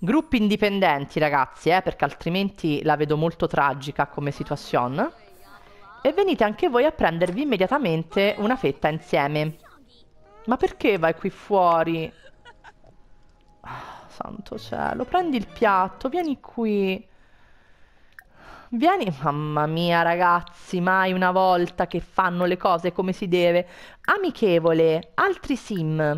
Gruppi indipendenti, ragazzi, eh, perché altrimenti la vedo molto tragica come situazione. E venite anche voi a prendervi immediatamente una fetta insieme. Ma perché vai qui fuori? Ah, santo cielo, prendi il piatto, vieni qui. Vieni, mamma mia ragazzi, mai una volta che fanno le cose come si deve. Amichevole, altri sim.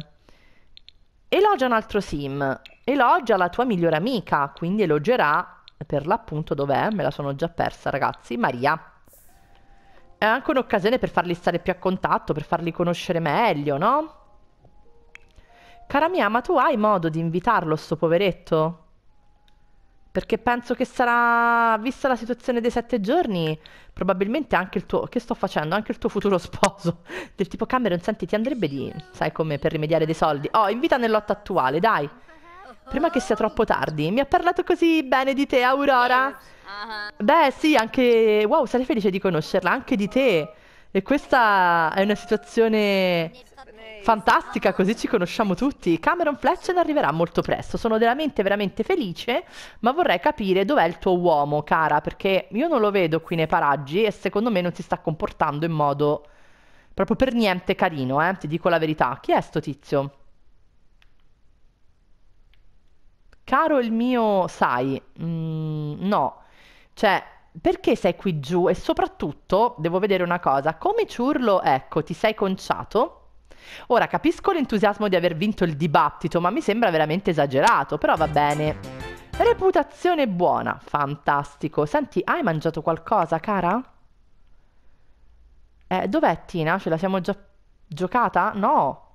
Elogia un altro sim, elogia la tua migliore amica, quindi elogerà per l'appunto dov'è, me la sono già persa ragazzi, Maria. È anche un'occasione per farli stare più a contatto, per farli conoscere meglio, no? Cara mia, ma tu hai modo di invitarlo, sto poveretto? Perché penso che sarà, vista la situazione dei sette giorni, probabilmente anche il tuo, che sto facendo, anche il tuo futuro sposo, del tipo Cameron, senti, ti andrebbe di, sai come, per rimediare dei soldi. Oh, invita nell'otto attuale, dai. Prima che sia troppo tardi. Mi ha parlato così bene di te, Aurora. Beh, sì, anche, wow, sarei felice di conoscerla, anche di te. E questa è una situazione fantastica, così ci conosciamo tutti. Cameron Fletcher arriverà molto presto. Sono veramente, veramente felice, ma vorrei capire dov'è il tuo uomo, cara, perché io non lo vedo qui nei paraggi e secondo me non si sta comportando in modo proprio per niente carino, eh? Ti dico la verità. Chi è sto tizio? Caro il mio, sai, mm, no, cioè perché sei qui giù? E soprattutto, devo vedere una cosa, come ciurlo, ecco, ti sei conciato? Ora capisco l'entusiasmo di aver vinto il dibattito, ma mi sembra veramente esagerato, però va bene. Reputazione buona, fantastico. Senti, hai mangiato qualcosa, cara? Eh, dov'è Tina? Ce la siamo già giocata? No.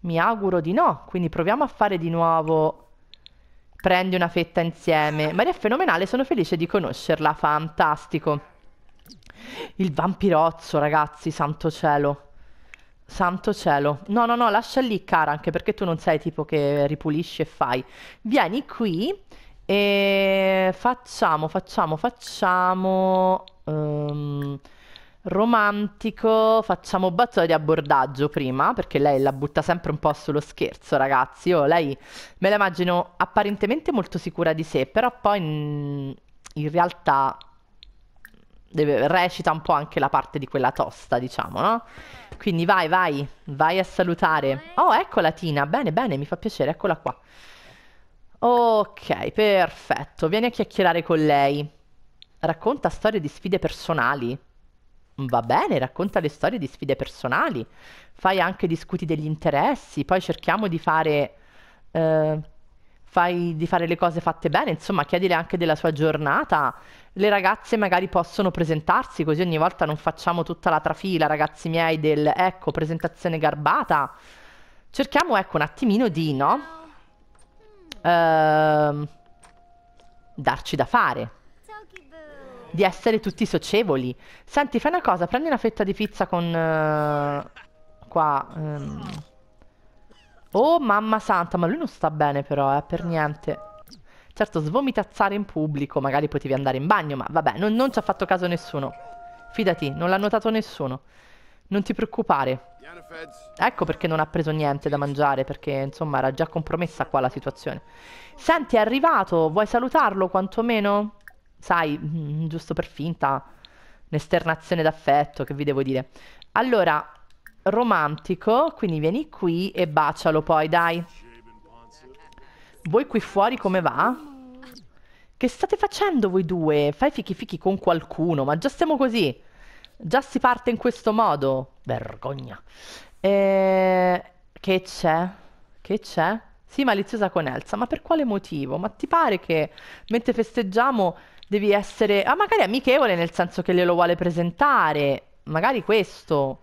Mi auguro di no, quindi proviamo a fare di nuovo Prendi una fetta insieme. Maria è fenomenale, sono felice di conoscerla, fantastico. Il vampirozzo, ragazzi, santo cielo. Santo cielo. No, no, no, lascia lì, cara, anche perché tu non sei tipo che ripulisci e fai. Vieni qui e facciamo, facciamo, facciamo... Um romantico, facciamo battute di abbordaggio prima, perché lei la butta sempre un po' sullo scherzo, ragazzi. Io lei me la immagino apparentemente molto sicura di sé, però poi in, mm, in realtà deve, recita un po' anche la parte di quella tosta, diciamo, no? Quindi vai, vai, vai a salutare. Oh, eccola Tina, bene, bene, mi fa piacere, eccola qua. Ok, perfetto, vieni a chiacchierare con lei. Racconta storie di sfide personali. Va bene, racconta le storie di sfide personali, fai anche discuti degli interessi, poi cerchiamo di fare, eh, fai- di fare le cose fatte bene, insomma, chiedile anche della sua giornata. Le ragazze magari possono presentarsi, così ogni volta non facciamo tutta la trafila, ragazzi miei, del ecco, presentazione garbata. Cerchiamo, ecco, un attimino di, no? Ehm, darci da fare di essere tutti socievoli. Senti, fai una cosa, prendi una fetta di pizza con... Uh, qua... Um. Oh, mamma santa, ma lui non sta bene però, eh, per niente. Certo, svomitazzare in pubblico, magari potevi andare in bagno, ma vabbè, non, non ci ha fatto caso nessuno. Fidati, non l'ha notato nessuno. Non ti preoccupare. Ecco perché non ha preso niente da mangiare, perché insomma era già compromessa qua la situazione. Senti, è arrivato, vuoi salutarlo quantomeno? sai, mm, giusto per finta, un'esternazione d'affetto, che vi devo dire. Allora, romantico, quindi vieni qui e bacialo poi, dai. Voi qui fuori come va? Che state facendo voi due? Fai fichi fichi con qualcuno, ma già stiamo così. Già si parte in questo modo. Vergogna. E... Eh, che c'è? Che c'è? Sì, maliziosa con Elsa, ma per quale motivo? Ma ti pare che mentre festeggiamo devi essere, ah, magari amichevole nel senso che glielo vuole presentare, magari questo.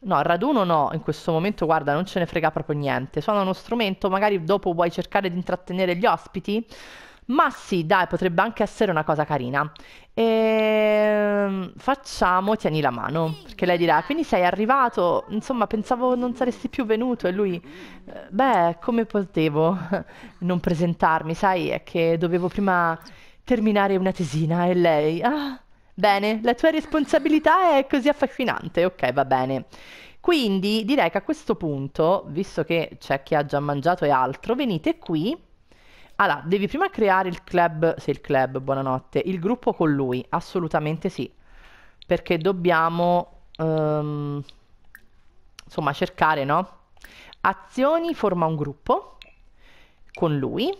No, raduno no, in questo momento guarda, non ce ne frega proprio niente. Suona uno strumento, magari dopo vuoi cercare di intrattenere gli ospiti. Ma sì, dai, potrebbe anche essere una cosa carina. E... Ehm, facciamo, tieni la mano, perché lei dirà, quindi sei arrivato, insomma, pensavo non saresti più venuto e lui, beh, come potevo non presentarmi, sai, è che dovevo prima terminare una tesina e lei, ah, bene, la tua responsabilità è così affascinante, ok, va bene. Quindi direi che a questo punto, visto che c'è chi ha già mangiato e altro, venite qui. Allora, devi prima creare il club, se il club, buonanotte, il gruppo con lui, assolutamente sì, perché dobbiamo, um, insomma, cercare, no? Azioni forma un gruppo con lui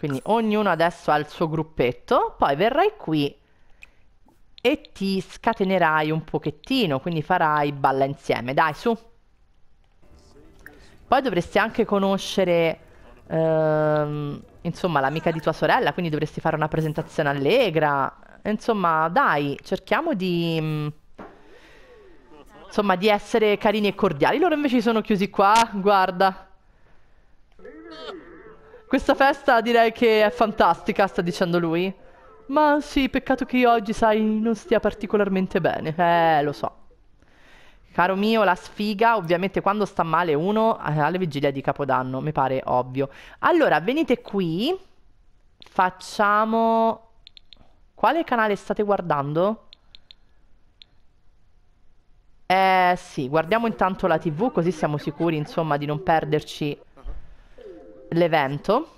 quindi ognuno adesso ha il suo gruppetto, poi verrai qui e ti scatenerai un pochettino, quindi farai balla insieme. Dai, su! Poi dovresti anche conoscere, ehm, insomma, l'amica di tua sorella, quindi dovresti fare una presentazione allegra. Insomma, dai, cerchiamo di... Mm, insomma, di essere carini e cordiali. Loro invece sono chiusi qua, guarda. Questa festa direi che è fantastica, sta dicendo lui. Ma sì, peccato che io oggi, sai, non stia particolarmente bene. Eh, lo so. Caro mio, la sfiga, ovviamente quando sta male uno, eh, alle vigilia di Capodanno, mi pare ovvio. Allora, venite qui, facciamo... Quale canale state guardando? Eh sì, guardiamo intanto la tv così siamo sicuri insomma di non perderci l'evento.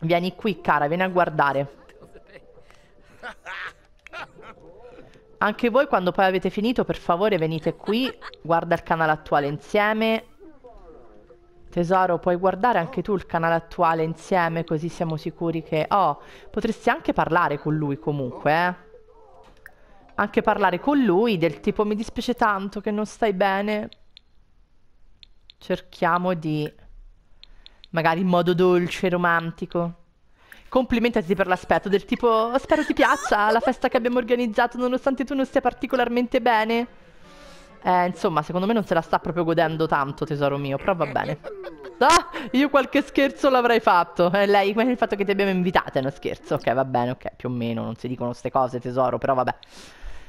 Vieni qui, cara, vieni a guardare. Anche voi quando poi avete finito, per favore, venite qui, guarda il canale attuale insieme. Tesoro, puoi guardare anche tu il canale attuale insieme, così siamo sicuri che... Oh, potresti anche parlare con lui comunque, eh anche parlare con lui del tipo mi dispiace tanto che non stai bene. Cerchiamo di magari in modo dolce, romantico. Complimentati per l'aspetto, del tipo spero ti piaccia la festa che abbiamo organizzato nonostante tu non stia particolarmente bene. Eh, insomma, secondo me non se la sta proprio godendo tanto, tesoro mio, però va bene. Ah, io qualche scherzo l'avrei fatto. Eh, lei, il fatto che ti abbiamo invitata è uno scherzo. Ok, va bene, ok, più o meno, non si dicono queste cose, tesoro, però vabbè.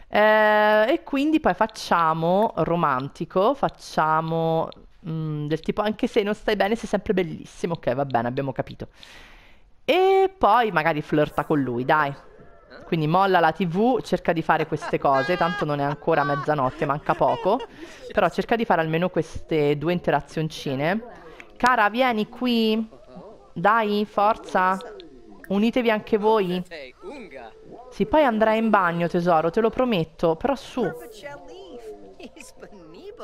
Eh, e quindi poi facciamo romantico, facciamo Mm, del tipo, anche se non stai bene, sei sempre bellissimo. Ok, va bene, abbiamo capito. E poi magari flirta con lui, dai. Quindi molla la tv, cerca di fare queste cose, tanto non è ancora mezzanotte, manca poco. Però cerca di fare almeno queste due interazioncine. Cara, vieni qui. Dai, forza. Unitevi anche voi. Sì, poi andrai in bagno, tesoro, te lo prometto. Però su.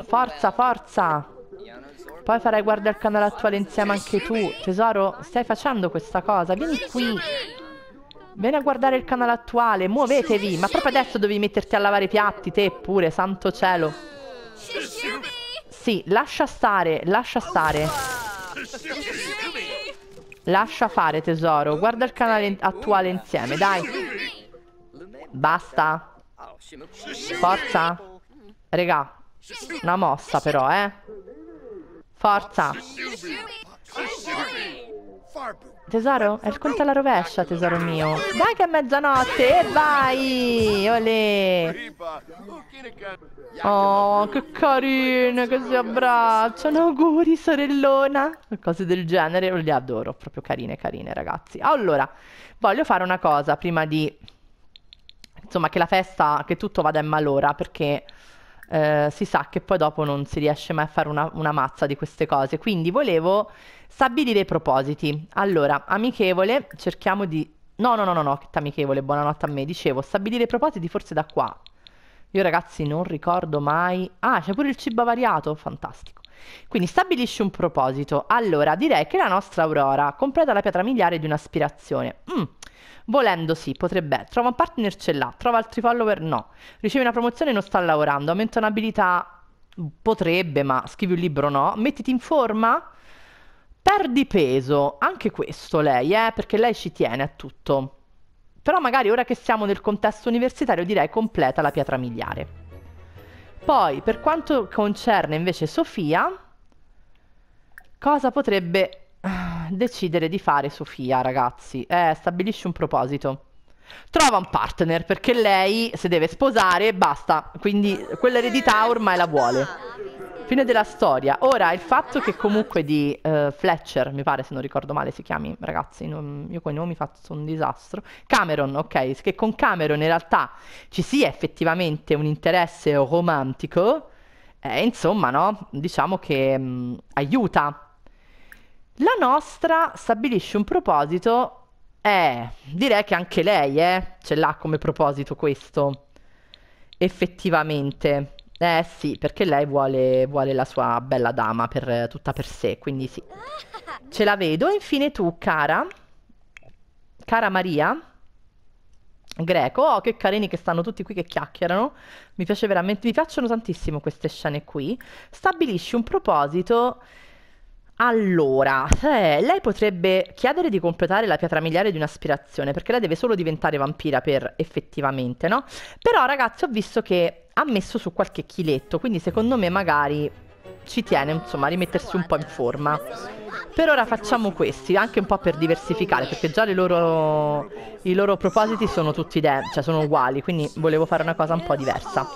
Forza, forza. Poi farai guardia il canale attuale insieme anche tu. Tesoro, stai facendo questa cosa? Vieni qui. Vieni a guardare il canale attuale, muovetevi. Ma proprio adesso devi metterti a lavare i piatti, te pure, santo cielo. Sì, lascia stare, lascia stare. Lascia fare, tesoro. Guarda il canale attuale insieme, dai. Basta. Forza. Regà, una mossa però, eh. Forza! Tesoro, è il conto alla rovescia, tesoro mio. Dai che è mezzanotte e vai! Olè! Oh, che carine che si abbracciano. Auguri, sorellona. Cose del genere, le adoro. Proprio carine, carine, ragazzi. Allora, voglio fare una cosa prima di... Insomma, che la festa, che tutto vada in malora, perché... Eh, si sa che poi dopo non si riesce mai a fare una, una mazza di queste cose. Quindi volevo stabilire i propositi. Allora, amichevole, cerchiamo di... No, no, no, no, no, amichevole, buonanotte a me. Dicevo, stabilire i propositi forse da qua. Io ragazzi non ricordo mai... Ah, c'è pure il cibo variato, fantastico. Quindi stabilisci un proposito. Allora, direi che la nostra Aurora completa la pietra miliare di un'aspirazione. Mm. Volendo sì, potrebbe. Trova un partner ce l'ha, trova altri follower no. Ricevi una promozione non sta lavorando, aumenta un'abilità potrebbe, ma scrivi un libro no. Mettiti in forma? Perdi peso, anche questo lei, eh, perché lei ci tiene a tutto. Però magari ora che siamo nel contesto universitario direi completa la pietra miliare. Poi, per quanto concerne invece Sofia, cosa potrebbe eh, decidere di fare Sofia, ragazzi? Eh, stabilisci un proposito. Trova un partner, perché lei si deve sposare, e basta. Quindi quell'eredità ormai la vuole. Fine della storia. Ora, il fatto che comunque di uh, Fletcher, mi pare se non ricordo male si chiami, ragazzi, non, io con i nomi faccio un disastro. Cameron, ok, che con Cameron in realtà ci sia effettivamente un interesse romantico, eh, insomma, no? Diciamo che mh, mm, aiuta. La nostra stabilisce un proposito, eh, direi che anche lei, eh, ce l'ha come proposito questo, effettivamente. Eh sì, perché lei vuole, vuole la sua bella dama per, tutta per sé, quindi sì. Ce la vedo. Infine tu, cara. Cara Maria. Greco. Oh, che carini che stanno tutti qui che chiacchierano. Mi piace veramente, mi piacciono tantissimo queste scene qui. Stabilisci un proposito allora, eh, lei potrebbe chiedere di completare la pietra miliare di un'aspirazione, perché lei deve solo diventare vampira per effettivamente, no? Però ragazzi, ho visto che ha messo su qualche chiletto, quindi secondo me magari ci tiene, insomma, a rimettersi un po' in forma. Per ora facciamo questi, anche un po' per diversificare, perché già loro, i loro propositi sono tutti cioè sono uguali, quindi volevo fare una cosa un po' diversa.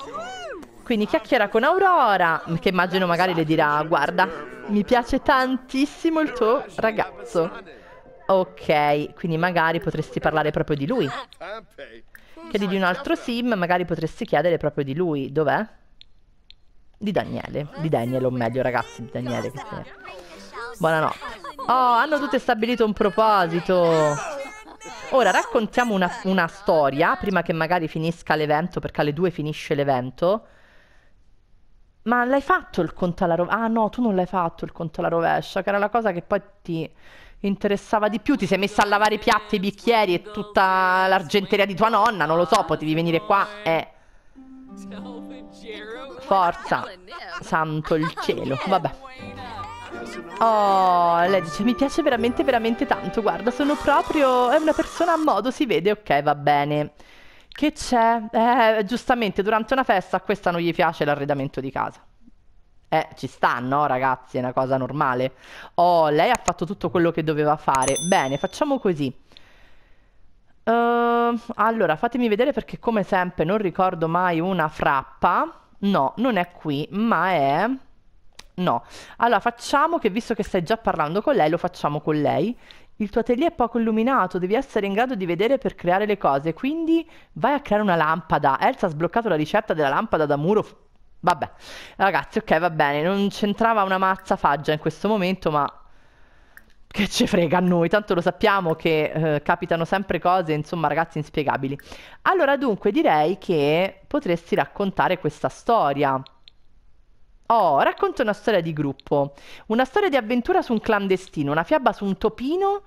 Quindi chiacchiera con Aurora, che immagino magari le dirà, guarda, mi piace tantissimo il tuo ragazzo. Ok, quindi magari potresti parlare proprio di lui. Chiedi di un altro sim, magari potresti chiedere proprio di lui. Dov'è? Di Daniele. Di Daniele, o meglio, ragazzi, di Daniele. Buonanotte. Oh, hanno tutte stabilito un proposito. Ora raccontiamo una, una, storia prima che magari finisca l'evento, perché alle due finisce l'evento. Ma l'hai fatto il conto alla rovescia? Ah no, tu non l'hai fatto il conto alla rovescia, che era la cosa che poi ti interessava di più. Ti sei messa a lavare i piatti, i bicchieri e tutta l'argenteria di tua nonna, non lo so, potevi venire qua e... Forza, santo il cielo, vabbè. Oh, lei dice mi piace veramente veramente tanto, guarda sono proprio... è una persona a modo, si vede, ok va bene. Che c'è? Eh, giustamente durante una festa a questa non gli piace l'arredamento di casa. Eh, ci sta, no ragazzi? È una cosa normale. Oh, lei ha fatto tutto quello che doveva fare. Bene, facciamo così. Uh, allora, fatemi vedere perché come sempre non ricordo mai una frappa. No, non è qui, ma è... No. Allora, facciamo che visto che stai già parlando con lei, lo facciamo con lei il tuo atelier è poco illuminato, devi essere in grado di vedere per creare le cose, quindi vai a creare una lampada. Elsa ha sbloccato la ricetta della lampada da muro. Vabbè, ragazzi, ok, va bene, non c'entrava una mazza faggia in questo momento, ma che ce frega a noi, tanto lo sappiamo che eh, capitano sempre cose, insomma, ragazzi, inspiegabili. Allora, dunque, direi che potresti raccontare questa storia. Oh, racconta una storia di gruppo. Una storia di avventura su un clandestino, una fiaba su un topino,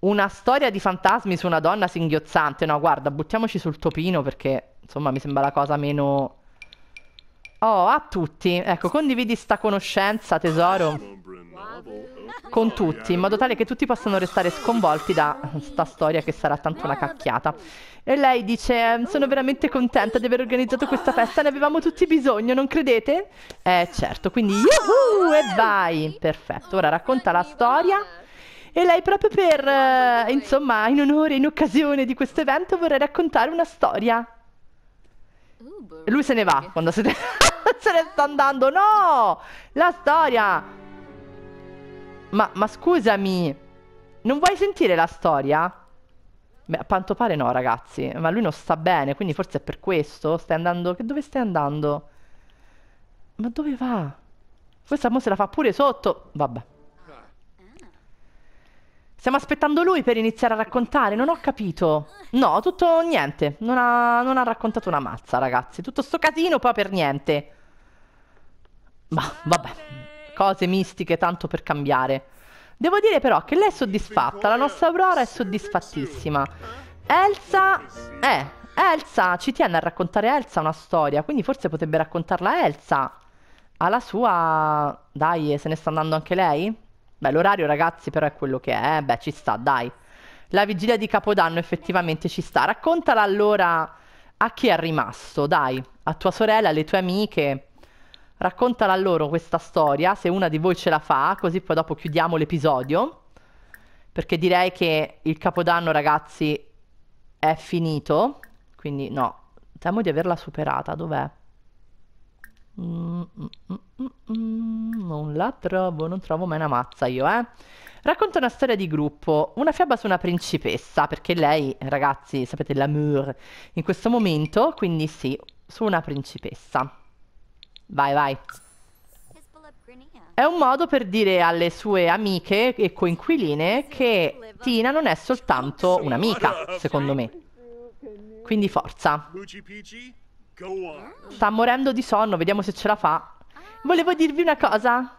una storia di fantasmi su una donna singhiozzante. No, guarda, buttiamoci sul topino perché, insomma, mi sembra la cosa meno... Oh, a tutti. Ecco, condividi sta conoscenza, tesoro, con tutti, in modo tale che tutti possano restare sconvolti da sta storia che sarà tanto una cacchiata. E lei dice, ehm, sono oh. veramente contenta di aver organizzato questa festa, ne avevamo tutti bisogno, non credete? Eh certo, quindi ah, yuhu e vai! Perfetto, ora racconta la storia. E lei proprio per, eh, insomma, in onore, in occasione di questo evento vorrei raccontare una storia. Uh, boh, e lui se ne va quando se ne... se ne sta andando. No! La storia! Ma, ma scusami, non vuoi sentire la storia? Beh, a quanto pare no, ragazzi, ma lui non sta bene, quindi forse è per questo. Stai andando... dove stai andando? Ma dove va? Questa mo se la fa pure sotto. Vabbè. Stiamo aspettando lui per iniziare a raccontare, non ho capito. No, tutto niente. Non ha, non ha raccontato una mazza, ragazzi. Tutto sto casino poi per niente. Ma vabbè, cose mistiche tanto per cambiare. Devo dire però che lei è soddisfatta, la nostra Aurora è soddisfattissima. Elsa... Eh, Elsa, ci tiene a raccontare Elsa una storia, quindi forse potrebbe raccontarla Elsa. Alla sua... Dai, se ne sta andando anche lei? Beh, l'orario ragazzi però è quello che è, eh. beh ci sta, dai. La vigilia di Capodanno effettivamente ci sta. Raccontala allora a chi è rimasto, dai, a tua sorella, alle tue amiche Raccontala loro questa storia, se una di voi ce la fa, così poi dopo chiudiamo l'episodio. Perché direi che il capodanno, ragazzi, è finito. Quindi no, temo di averla superata. Dov'è? Mm, mm, mm, mm, mm. non la trovo, non trovo mai una mazza io, eh. Racconta una storia di gruppo, una fiaba su una principessa, perché lei, ragazzi, sapete, l'amour in questo momento, quindi sì, su una principessa. Vai, vai. È un modo per dire alle sue amiche e coinquiline che Tina non è soltanto un'amica, secondo me. Quindi forza. Sta morendo di sonno, vediamo se ce la fa. Volevo dirvi una cosa.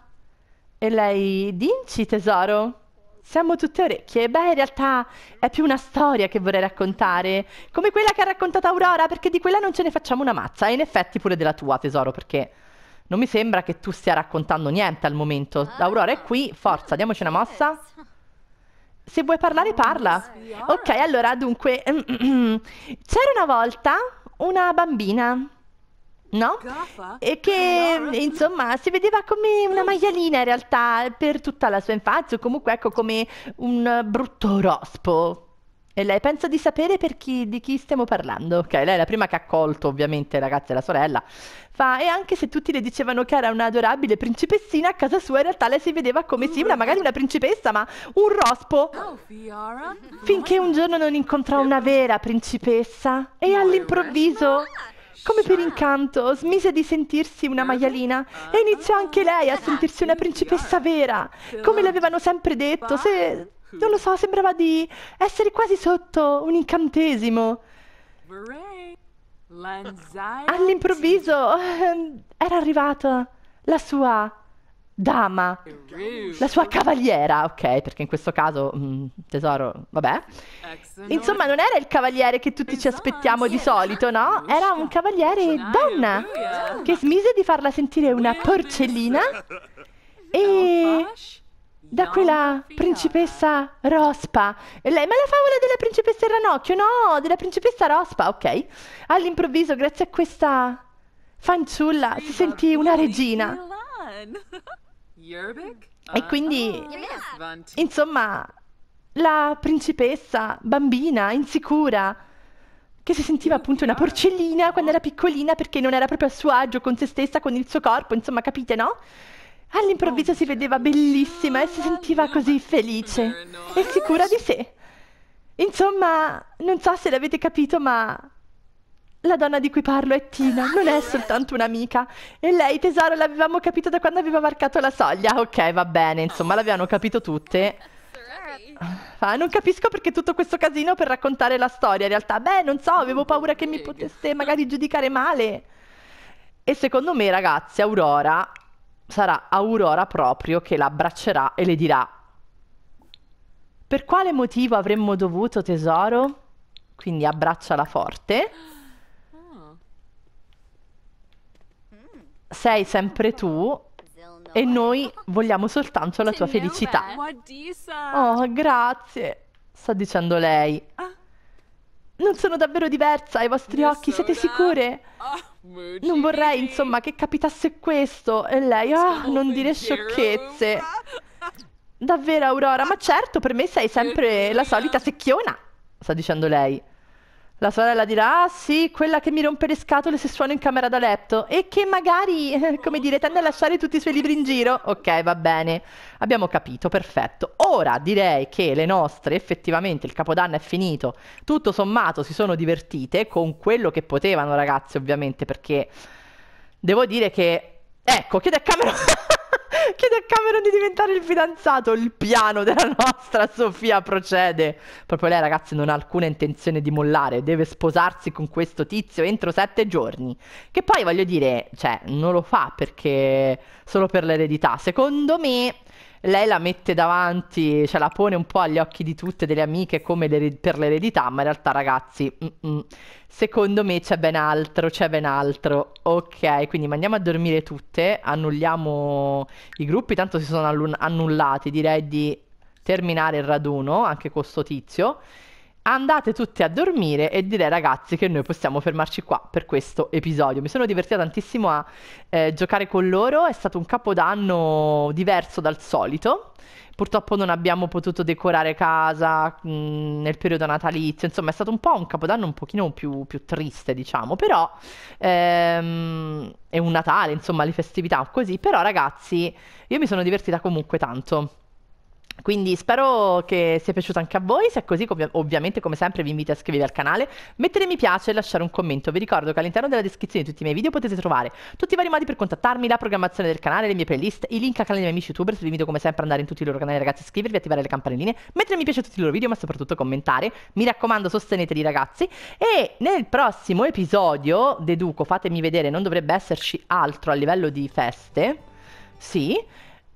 E lei, dinci tesoro. Siamo tutte orecchie. Beh, in realtà è più una storia che vorrei raccontare, come quella che ha raccontato Aurora, perché di quella non ce ne facciamo una mazza, e in effetti pure della tua, tesoro, perché non mi sembra che tu stia raccontando niente al momento. Aurora è qui, forza, diamoci una mossa. Se vuoi parlare, parla. Ok, allora, dunque, c'era una volta una bambina no? E che eh, insomma si vedeva come una maialina in realtà per tutta la sua infanzia, o comunque ecco come un brutto rospo. E lei pensa di sapere chi, di chi stiamo parlando. Ok, lei è la prima che ha colto, ovviamente, ragazza e la sorella. Fa, e anche se tutti le dicevano che era un'adorabile principessina, a casa sua in realtà lei si vedeva come sì, una, magari una principessa, ma un rospo. Oh, Finché un giorno non incontrò una vera principessa e all'improvviso come per incanto, smise di sentirsi una maialina e iniziò anche lei a sentirsi una principessa vera, come le avevano sempre detto, se... non lo so, sembrava di essere quasi sotto un incantesimo. All'improvviso ehm, era arrivata la sua dama, la sua cavaliera, ok, perché in questo caso mh, mm, tesoro, vabbè. Insomma, non era il cavaliere che tutti ci aspettiamo di solito, no? Era un cavaliere donna che smise di farla sentire una porcellina e da quella principessa Rospa. lei, ma la favola della principessa Ranocchio? No, della principessa Rospa, ok. All'improvviso, grazie a questa fanciulla, si sentì una regina e quindi, ah, oh, insomma, la principessa, bambina, insicura, che si sentiva appunto una porcellina quando era piccolina perché non era proprio a suo agio con se stessa, con il suo corpo, insomma, capite, no? All'improvviso oh, si vedeva bellissima e si sentiva così felice e sicura di sé. Insomma, non so se l'avete capito, ma la donna di cui parlo è Tina, non è soltanto un'amica. E lei, tesoro, l'avevamo capito da quando aveva marcato la soglia. Ok, va bene, insomma, l'avevano capito tutte. Ah, non capisco perché tutto questo casino per raccontare la storia. In realtà, beh, non so, avevo paura che mi potesse magari giudicare male. E secondo me, ragazzi, Aurora sarà Aurora proprio che la abbraccerà e le dirà: Per quale motivo avremmo dovuto, tesoro? Quindi abbracciala forte. sei sempre tu e noi vogliamo soltanto la tua felicità. Oh, grazie, sta dicendo lei. Ah. Non sono davvero diversa ai vostri occhi, siete sicure? Ah, non vorrei, insomma, che capitasse questo. E lei, oh, non dire sciocchezze. Eh. Davvero, Aurora, ma certo, per me sei sempre la solita secchiona, sta dicendo lei. La sorella dirà, ah sì, quella che mi rompe le scatole se suono in camera da letto e che magari, come dire, tende a lasciare tutti i suoi libri in giro. Ok, va bene, abbiamo capito, perfetto. Ora direi che le nostre, effettivamente, il capodanno è finito, tutto sommato si sono divertite con quello che potevano ragazzi, ovviamente, perché devo dire che... Ecco, chiede a Cameron... Chiede a Cameron di diventare il fidanzato. Il piano della nostra Sofia procede. Proprio lei, ragazzi, non ha alcuna intenzione di mollare. Deve sposarsi con questo tizio entro sette giorni. Che poi, voglio dire, cioè, non lo fa perché solo per l'eredità. Secondo me lei la mette davanti, cioè la pone un po' agli occhi di tutte, delle amiche, come l'ered- per l'eredità, ma in realtà ragazzi, mm-mm. secondo me c'è ben altro, c'è ben altro. Ok, quindi mandiamo a dormire tutte, annulliamo i gruppi, tanto si sono allun- annullati, direi di terminare il raduno anche con sto tizio. Andate tutti a dormire e direi ragazzi che noi possiamo fermarci qua per questo episodio. Mi sono divertita tantissimo a eh, giocare con loro, è stato un capodanno diverso dal solito. Purtroppo non abbiamo potuto decorare casa mh, mm, nel periodo natalizio, insomma è stato un po' un capodanno un pochino più, più triste diciamo, però ehm, è un Natale, insomma le festività così, però ragazzi io mi sono divertita comunque tanto. Quindi spero che sia piaciuto anche a voi, se è così ovviamente come sempre vi invito a iscrivervi al canale, mettere mi piace e lasciare un commento. Vi ricordo che all'interno della descrizione di tutti i miei video potete trovare tutti i vari modi per contattarmi, la programmazione del canale, le mie playlist, i link al canale dei miei amici youtubers, vi invito come sempre ad andare in tutti i loro canali ragazzi, iscrivervi, attivare le campanelline, mettere mi piace a tutti i loro video ma soprattutto commentare. Mi raccomando sosteneteli ragazzi e nel prossimo episodio, deduco, fatemi vedere, non dovrebbe esserci altro a livello di feste, sì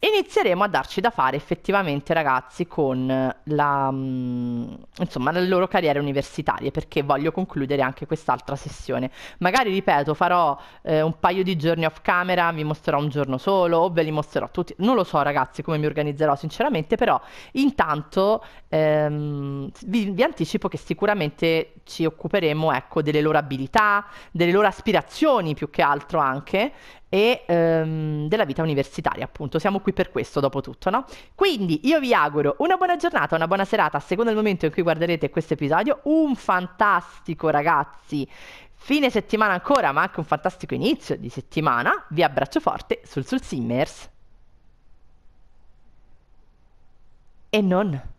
inizieremo a darci da fare effettivamente ragazzi con la, mm, insomma, le loro carriere universitarie perché voglio concludere anche quest'altra sessione. Magari ripeto, farò eh, un paio di giorni off camera, vi mostrerò un giorno solo o ve li mostrerò tutti. Non lo so ragazzi come mi organizzerò sinceramente, però intanto ehm, vi, vi, anticipo che sicuramente ci occuperemo ecco, delle loro abilità, delle loro aspirazioni più che altro anche e ehm, della vita universitaria, appunto. Siamo qui per questo, dopo tutto, no? Quindi io vi auguro una buona giornata, una buona serata, a seconda del momento in cui guarderete questo episodio. Un fantastico, ragazzi, fine settimana ancora, ma anche un fantastico inizio di settimana. Vi abbraccio forte sul Sul Simmers. E non.